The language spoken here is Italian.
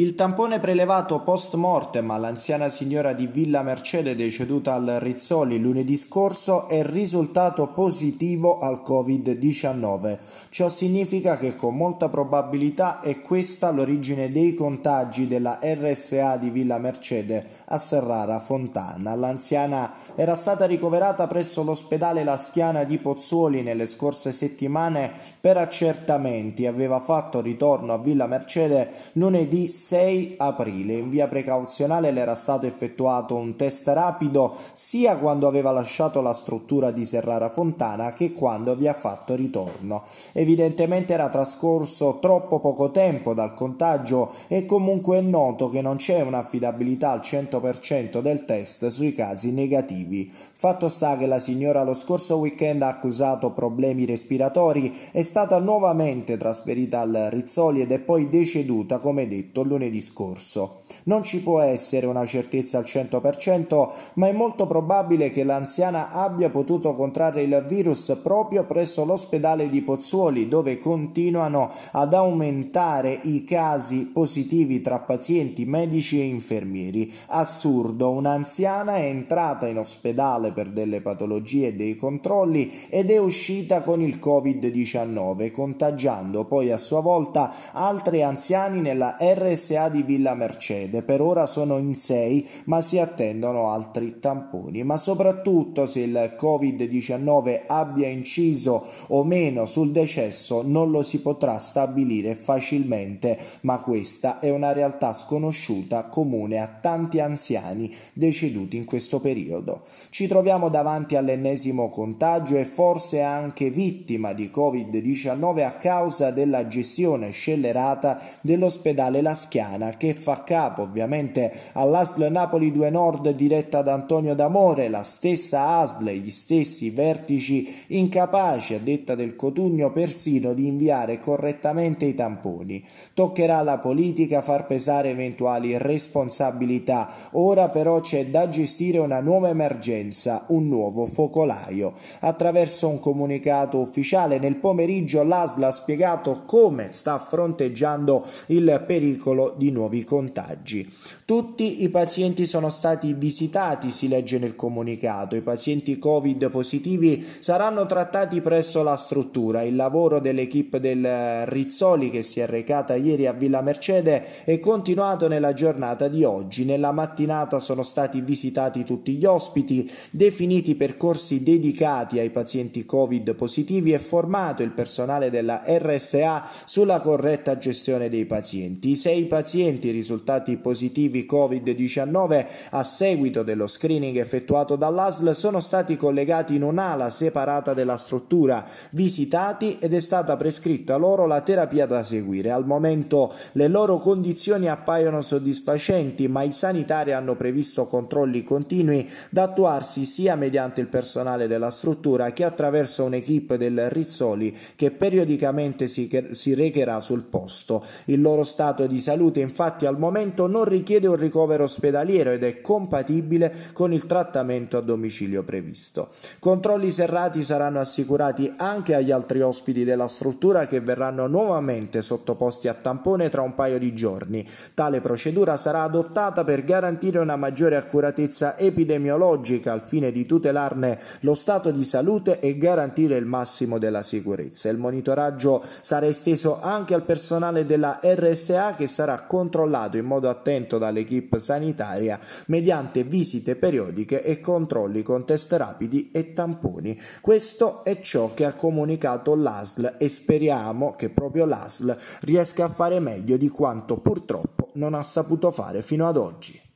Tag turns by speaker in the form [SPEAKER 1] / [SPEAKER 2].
[SPEAKER 1] Il tampone prelevato post mortem all'anziana signora di Villa Mercede deceduta al Rizzoli lunedì scorso è risultato positivo al Covid-19. Ciò significa che con molta probabilità è questa l'origine dei contagi della RSA di Villa Mercede a Serrara Fontana. L'anziana era stata ricoverata presso l'ospedale La Schiana di Pozzuoli nelle scorse settimane per accertamenti. Aveva fatto ritorno a Villa Mercede lunedì 6 aprile. In via precauzionale le era stato effettuato un test rapido sia quando aveva lasciato la struttura di Serrara Fontana che quando vi ha fatto ritorno. Evidentemente era trascorso troppo poco tempo dal contagio e comunque è noto che non c'è un'affidabilità al 100% del test sui casi negativi. Fatto sta che la signora lo scorso weekend ha accusato problemi respiratori, è stata nuovamente trasferita al Rizzoli ed è poi deceduta come detto lunedì lunedì scorso. Non ci può essere una certezza al 100%, ma è molto probabile che l'anziana abbia potuto contrarre il virus proprio presso l'ospedale di Pozzuoli, dove continuano ad aumentare i casi positivi tra pazienti, medici e infermieri. Assurdo, un'anziana è entrata in ospedale per delle patologie e dei controlli ed è uscita con il Covid-19, contagiando poi a sua volta altri anziani nella RS PSA di Villa Mercede. Per ora sono in 6, ma si attendono altri tamponi. Ma soprattutto se il Covid-19 abbia inciso o meno sul decesso non lo si potrà stabilire facilmente, ma questa è una realtà sconosciuta comune a tanti anziani deceduti in questo periodo. Ci troviamo davanti all'ennesimo contagio e forse anche vittima di Covid-19 a causa della gestione scellerata dell'ospedale La Caschiana che fa capo ovviamente all'Asl Napoli 2 Nord diretta da Antonio D'Amore, la stessa Asl, gli stessi vertici incapaci a detta del Cotugno persino di inviare correttamente i tamponi. Toccherà alla politica far pesare eventuali responsabilità, ora però c'è da gestire una nuova emergenza, un nuovo focolaio. Attraverso un comunicato ufficiale nel pomeriggio l'Asl ha spiegato come sta fronteggiando il pericolo di nuovi contagi. Tutti i pazienti sono stati visitati, si legge nel comunicato. I pazienti Covid positivi saranno trattati presso la struttura. Il lavoro dell'equipe del Rizzoli che si è recata ieri a Villa Mercede è continuato nella giornata di oggi. Nella mattinata sono stati visitati tutti gli ospiti, definiti percorsi dedicati ai pazienti Covid positivi e formato il personale della RSA sulla corretta gestione dei pazienti. I sei pazienti risultati positivi Covid-19 a seguito dello screening effettuato dall'ASL sono stati collegati in un'ala separata della struttura, visitati ed è stata prescritta loro la terapia da seguire. Al momento le loro condizioni appaiono soddisfacenti, ma i sanitari hanno previsto controlli continui da attuarsi sia mediante il personale della struttura che attraverso un'equipe del Rizzoli che periodicamente si, si recherà sul posto. Il loro stato di salute salute infatti al momento non richiede un ricovero ospedaliero ed è compatibile con il trattamento a domicilio previsto. Controlli serrati saranno assicurati anche agli altri ospiti della struttura che verranno nuovamente sottoposti a tampone tra un paio di giorni. Tale procedura sarà adottata per garantire una maggiore accuratezza epidemiologica al fine di tutelarne lo stato di salute e garantire il massimo della sicurezza. Il monitoraggio sarà esteso anche al personale della RSA che sarà sarà controllato in modo attento dall'equipe sanitaria mediante visite periodiche e controlli con test rapidi e tamponi. Questo è ciò che ha comunicato l'ASL e speriamo che proprio l'ASL riesca a fare meglio di quanto purtroppo non ha saputo fare fino ad oggi.